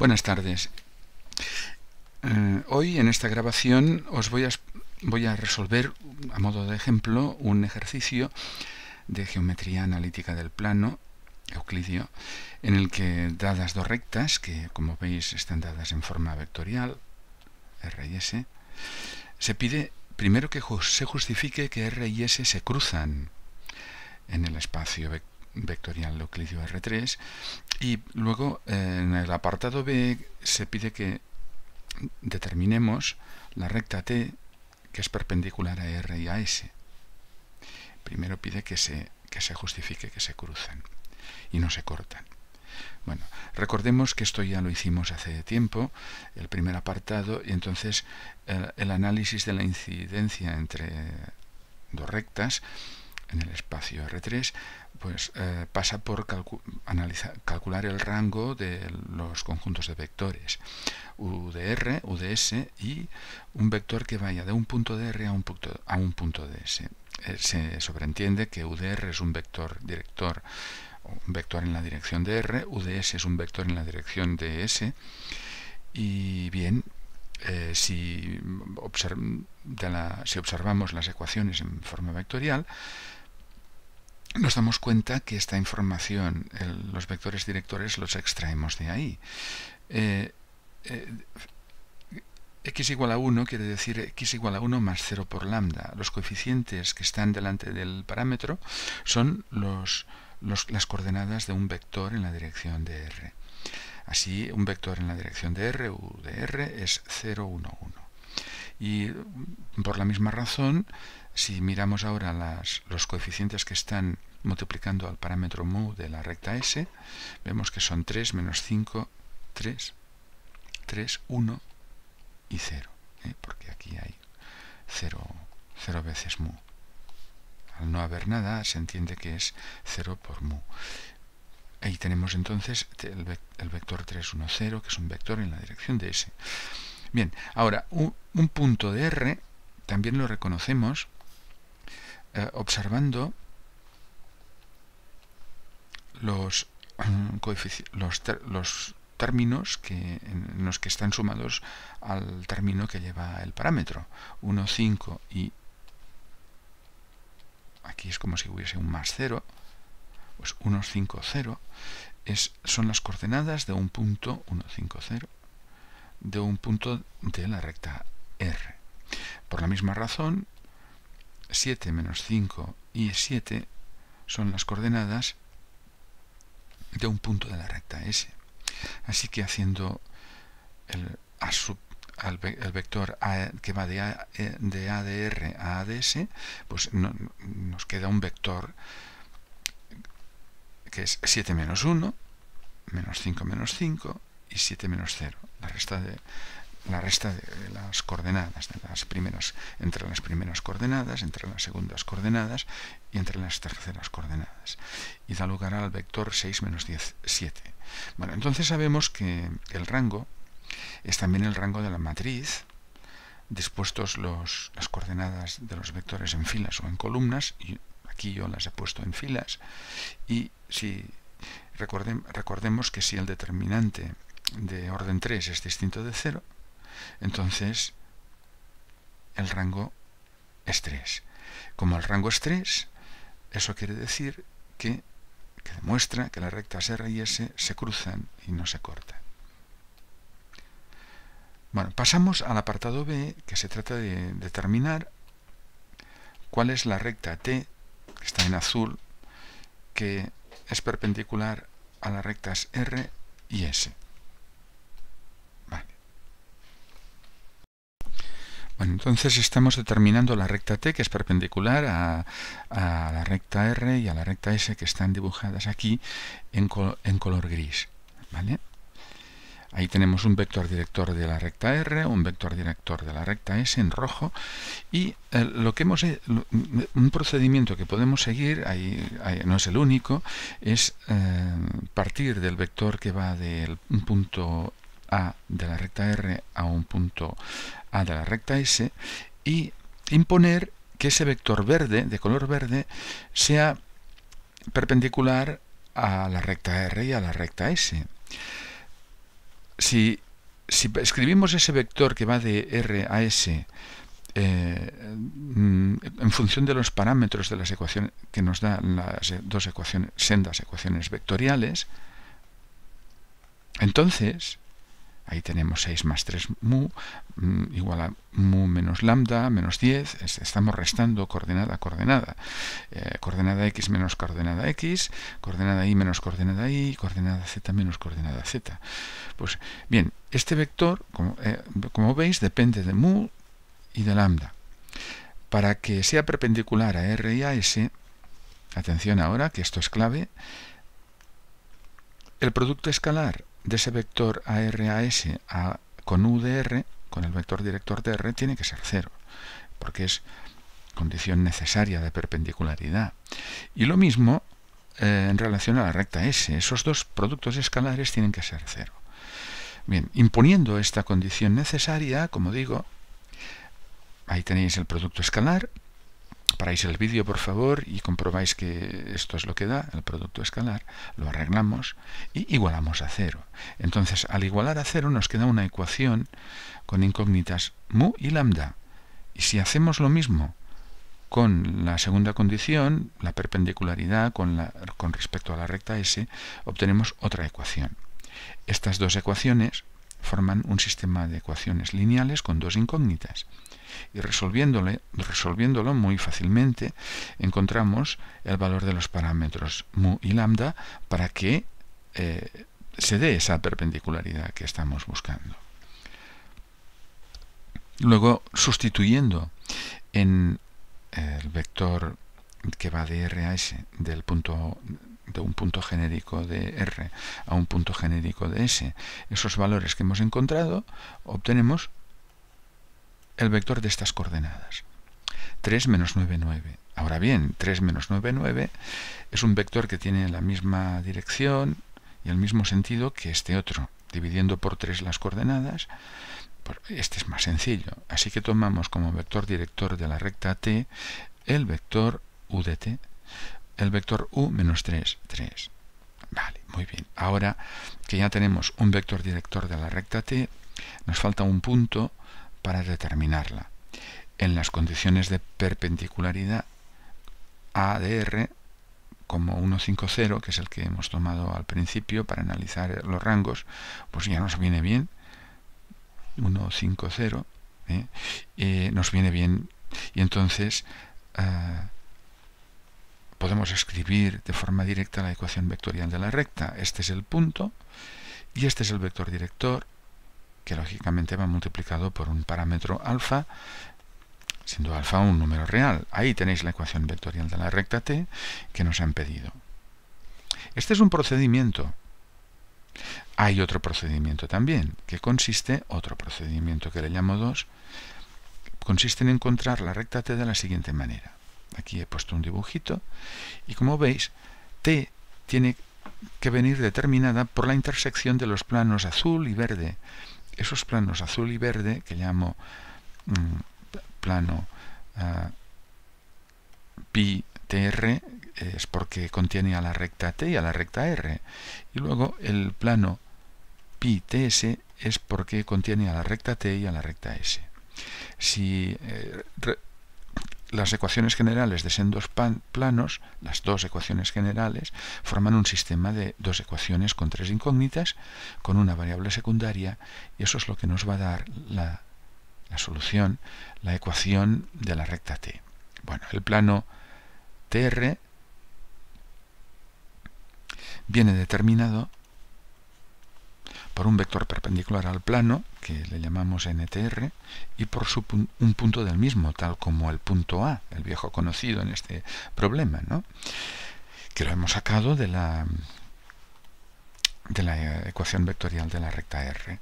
Buenas tardes. Eh, hoy en esta grabación os voy a, voy a resolver, a modo de ejemplo, un ejercicio de geometría analítica del plano, Euclidio, en el que dadas dos rectas, que como veis están dadas en forma vectorial, R y S, se pide primero que se justifique que R y S se cruzan en el espacio vectorial vectorial Euclidio R3 y luego en el apartado B se pide que determinemos la recta T que es perpendicular a R y a S. Primero pide que se, que se justifique que se cruzan y no se cortan. Bueno, recordemos que esto ya lo hicimos hace tiempo, el primer apartado, y entonces el análisis de la incidencia entre dos rectas en el espacio R3 pues eh, pasa por analizar, calcular el rango de los conjuntos de vectores UDR, UDS y un vector que vaya de un punto de R a un punto, a un punto de S. Eh, se sobreentiende que UDR es un vector director, un vector en la dirección de R, UDS es un vector en la dirección de S y bien, eh, si observamos las ecuaciones en forma vectorial, nos damos cuenta que esta información, los vectores directores los extraemos de ahí. Eh, eh, x igual a 1 quiere decir x igual a 1 más 0 por lambda. Los coeficientes que están delante del parámetro son los, las coordenadas de un vector en la dirección de r. Así, un vector en la dirección de r, u de r, es 0, 1, 1. Y mm, por la misma razón, si miramos ahora las, los coeficientes que están multiplicando al parámetro mu de la recta S, vemos que son 3, menos 5, 3, 3, 1 y 0, ¿eh? porque aquí hay 0, 0 veces mu. Al no haber nada, se entiende que es 0 por mu. Ahí tenemos entonces el, vector 3, 1, 0, que es un vector en la dirección de S. Bien, ahora, un punto de R también lo reconocemos eh, observando los, los, los términos que, en los que están sumados al término que lleva el parámetro. 1, 5 y... Aquí es como si hubiese un más 0. Pues 1, 5, 0 es, son las coordenadas de un punto 1, 5, 0 de un punto de la recta R. Por la misma razón, 7 menos 5 y 7 son las coordenadas de un punto de la recta S. Así que haciendo el, el vector que va de, ADR a, eh, ADS, pues nos queda un vector que es 7 menos 1, menos 5 menos 5 y 7 menos 0. La resta de la resta de las coordenadas, de las primeras, entre las primeras coordenadas, entre las segundas coordenadas y entre las terceras coordenadas. Y da lugar al vector 6 menos 10, 7. Bueno, entonces sabemos que el rango es también el rango de la matriz, dispuestos los, las coordenadas de los vectores en filas o en columnas, aquí yo las he puesto en filas, y si recordemos recordemos que si el determinante de orden 3 es distinto de 0, entonces, el rango es 3. Como el rango es 3, eso quiere decir que, demuestra que las rectas R y S se cruzan y no se cortan. Bueno, pasamos al apartado B, que se trata de determinar cuál es la recta T, que está en azul, que es perpendicular a las rectas R y S. entonces estamos determinando la recta T que es perpendicular a, la recta R y a la recta S que están dibujadas aquí en, color gris. Ahí tenemos un vector director de la recta R, un vector director de la recta S en rojo y eh, lo que hemos un procedimiento que podemos seguir, no es el único, es eh, partir del vector que va de un punto A de la recta R a un punto a la recta S y imponer que ese vector verde, de color verde, sea perpendicular a la recta R y a la recta S. Si, si escribimos ese vector que va de R a S eh, mm, en función de los parámetros de las ecuaciones que nos dan las dos ecuaciones, sendas ecuaciones vectoriales, entonces Ahí tenemos 6 más 3 mu mm, igual a mu menos lambda menos 10. Estamos restando coordenada a coordenada. Eh, coordenada x menos coordenada x, coordenada y menos coordenada y, coordenada z menos coordenada z. Pues bien, este vector, como, eh, como veis, depende de mu y de lambda. Para que sea perpendicular a r y a s, atención ahora que esto es clave, el producto escalar de ese vector ARAS a, con UDR, con el vector director de R, tiene que ser cero, porque es condición necesaria de perpendicularidad. Y lo mismo eh, en relación a la recta S. Esos dos productos escalares tienen que ser cero. Bien, imponiendo esta condición necesaria, como digo, ahí tenéis el producto escalar, paráis el vídeo por favor y comprobáis que esto es lo que da el producto escalar, lo arreglamos y igualamos a cero. Entonces al igualar a cero nos queda una ecuación con incógnitas mu y lambda. Y si hacemos lo mismo con la segunda condición, la perpendicularidad con, con respecto a la recta S, obtenemos otra ecuación. Estas dos ecuaciones forman un sistema de ecuaciones lineales con dos incógnitas y resolviéndolo muy fácilmente encontramos el valor de los parámetros mu y lambda para que eh, se dé esa perpendicularidad que estamos buscando. Luego, sustituyendo en el vector que va de R a S del punto de un punto genérico de R a un punto genérico de S, esos valores que hemos encontrado, obtenemos el vector de estas coordenadas. 3 menos 9, 9. Ahora bien, 3 menos 9, 9 es un vector que tiene la misma dirección y el mismo sentido que este otro. Dividiendo por 3 las coordenadas, este es más sencillo. Así que tomamos como vector director de la recta t el vector u de t, el vector u menos 3, 3. Vale, muy bien. Ahora que ya tenemos un vector director de la recta t, nos falta un punto para determinarla. En las condiciones de perpendicularidad ADR como 150, que es el que hemos tomado al principio para analizar los rangos, pues ya nos viene bien. 150 ¿eh? ¿eh? nos viene bien y entonces eh, podemos escribir de forma directa la ecuación vectorial de la recta. Este es el punto y este es el vector director que lógicamente va multiplicado por un parámetro alfa, siendo alfa un número real. Ahí tenéis la ecuación vectorial de la recta t que nos han pedido. Este es un procedimiento. Hay otro procedimiento también, que consiste, otro procedimiento que le llamo 2, consiste en encontrar la recta t de la siguiente manera. Aquí he puesto un dibujito y como veis, t tiene que venir determinada por la intersección de los planos azul y verde esos planos azul y verde que llamo mm, plano uh, es porque contiene a la recta t y a la recta r y luego el plano PTS es porque contiene a la recta t y a la recta s si eh, las ecuaciones generales de sendos planos, las dos ecuaciones generales, forman un sistema de dos ecuaciones con tres incógnitas, con una variable secundaria, y eso es lo que nos va a dar la, la solución, la ecuación de la recta T. Bueno, el plano TR viene determinado por un vector perpendicular al plano, que le llamamos NTR, y por un punto del mismo, tal como el punto A, el viejo conocido en este problema, ¿no? que lo hemos sacado de la, de la ecuación vectorial de la recta R.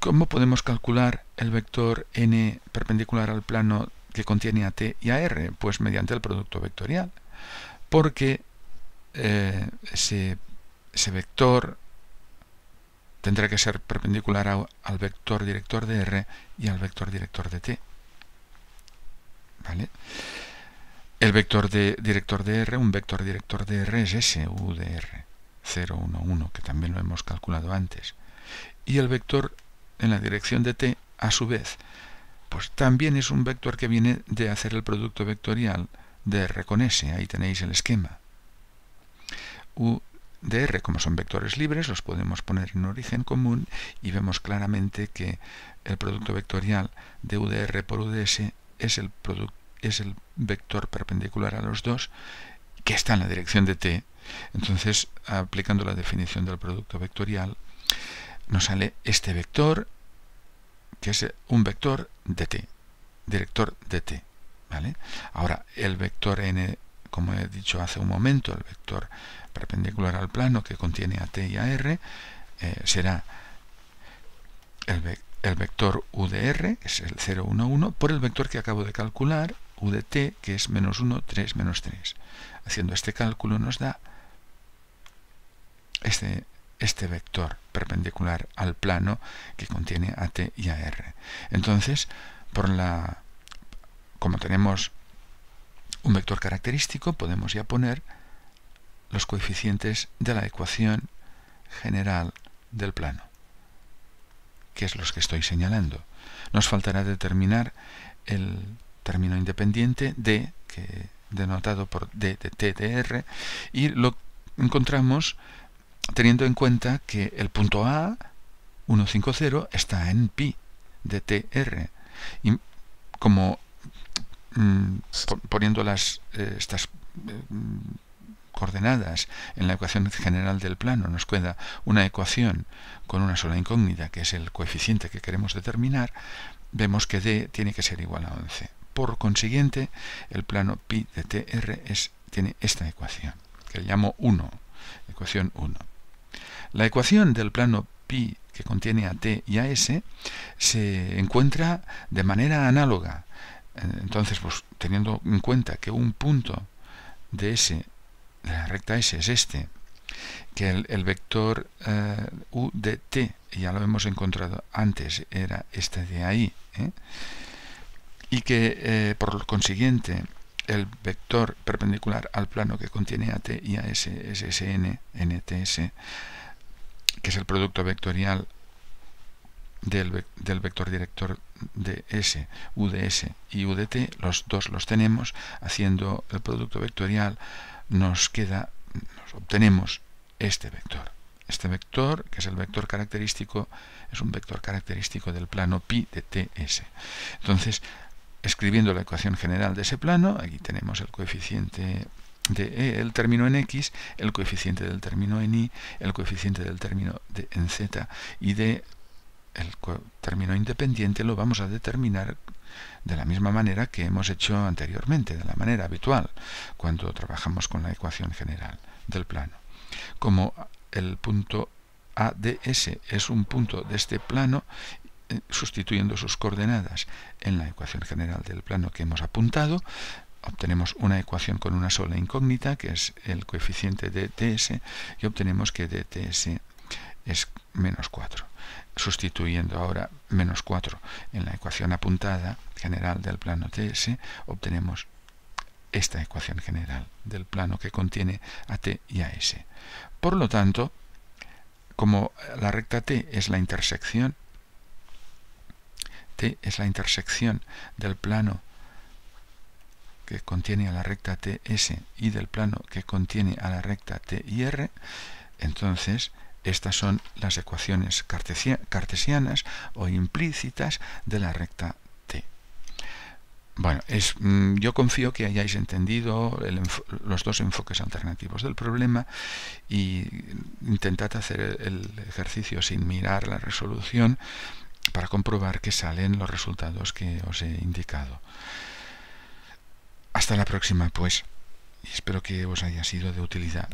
¿Cómo podemos calcular el vector n perpendicular al plano que contiene a t y a r? Pues mediante el producto vectorial, porque eh, ese, ese vector tendrá que ser perpendicular al vector director de R y al vector director de T. ¿Vale? El vector de director de R, un vector director de R es S, U de R, 0, 1, 1, que también lo hemos calculado antes. Y el vector en la dirección de T, a su vez, pues también es un vector que viene de hacer el producto vectorial de R con S, ahí tenéis el esquema. U de R, como son vectores libres, los podemos poner en origen común y vemos claramente que el producto vectorial de UDR por UDS es el, es el vector perpendicular a los dos que está en la dirección de t. Entonces, aplicando la definición del producto vectorial, nos sale este vector, que es un vector de t, director de t. ¿vale? Ahora, el vector n, como he dicho hace un momento, el vector perpendicular al plano que contiene a t y a r, eh, será el, vector u de r, es el 0, 1, 1, por el vector que acabo de calcular, u de t, que es menos 1, 3, menos 3. Haciendo este cálculo nos da este, este vector perpendicular al plano que contiene a t y a r. Entonces, por la, como tenemos un vector característico, podemos ya poner los coeficientes de la ecuación general del plano, que es los que estoy señalando. Nos faltará determinar el término independiente d, que denotado por d de t de r, y lo encontramos teniendo en cuenta que el punto a, 150, está en pi de tr, y como mm, poniendo las, eh, estas eh, coordenadas en la ecuación general del plano nos queda una ecuación con una sola incógnita, que es el coeficiente que queremos determinar, vemos que d tiene que ser igual a 11. Por consiguiente, el plano pi de tr tiene esta ecuación, que le llamo 1, ecuación 1. La ecuación del plano pi que contiene a t y a s se encuentra de manera análoga. Entonces, pues, teniendo en cuenta que un punto de S la recta S es este, que el, vector eh, U de T, ya lo hemos encontrado antes, era este de ahí, ¿eh? y que eh, por consiguiente el vector perpendicular al plano que contiene a T y a es SN, NTS, que es el producto vectorial del, del, vector director de S, UDS y UDT, los dos los tenemos, haciendo el producto vectorial nos queda, nos obtenemos este vector. Este vector, que es el vector característico, es un vector característico del plano pi de Ts. Entonces, escribiendo la ecuación general de ese plano, aquí tenemos el coeficiente de E, el término en X, el coeficiente del término en Y, el coeficiente del término de, en Z y de el término independiente lo vamos a determinar de la misma manera que hemos hecho anteriormente, de la manera habitual, cuando trabajamos con la ecuación general del plano. Como el punto ADS es un punto de este plano, eh, sustituyendo sus coordenadas en la ecuación general del plano que hemos apuntado, obtenemos una ecuación con una sola incógnita, que es el coeficiente de TS y obtenemos que dts es menos 4. Sustituyendo ahora menos 4 en la ecuación apuntada general del plano TS, obtenemos esta ecuación general del plano que contiene a T y a S. Por lo tanto, como la recta T es la intersección, T es la intersección del plano que contiene a la recta TS y del plano que contiene a la recta T y R, entonces estas son las ecuaciones cartesianas o implícitas de la recta T. Bueno, mm, yo confío que hayáis entendido los dos enfoques alternativos del problema y intentad hacer el ejercicio sin mirar la resolución para comprobar que salen los resultados que os he indicado. Hasta la próxima, pues, y espero que os haya sido de utilidad.